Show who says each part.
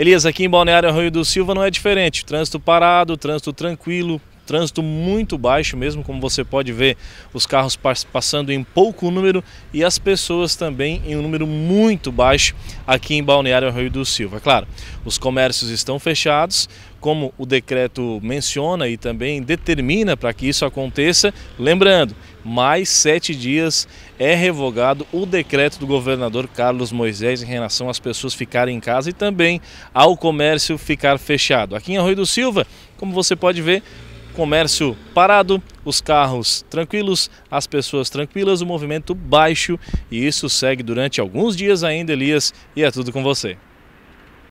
Speaker 1: Elias, aqui em Balneário Rio do Silva não é diferente. Trânsito parado, trânsito tranquilo, trânsito muito baixo mesmo, como você pode ver, os carros passando em pouco número e as pessoas também em um número muito baixo aqui em Balneário Rio do Silva. É claro, os comércios estão fechados, como o decreto menciona e também determina para que isso aconteça. Lembrando, mais sete dias é revogado o decreto do governador Carlos Moisés em relação às pessoas ficarem em casa e também ao comércio ficar fechado. Aqui em Arroio do Silva, como você pode ver, comércio parado, os carros tranquilos, as pessoas tranquilas, o movimento baixo e isso segue durante alguns dias ainda, Elias, e é tudo com você.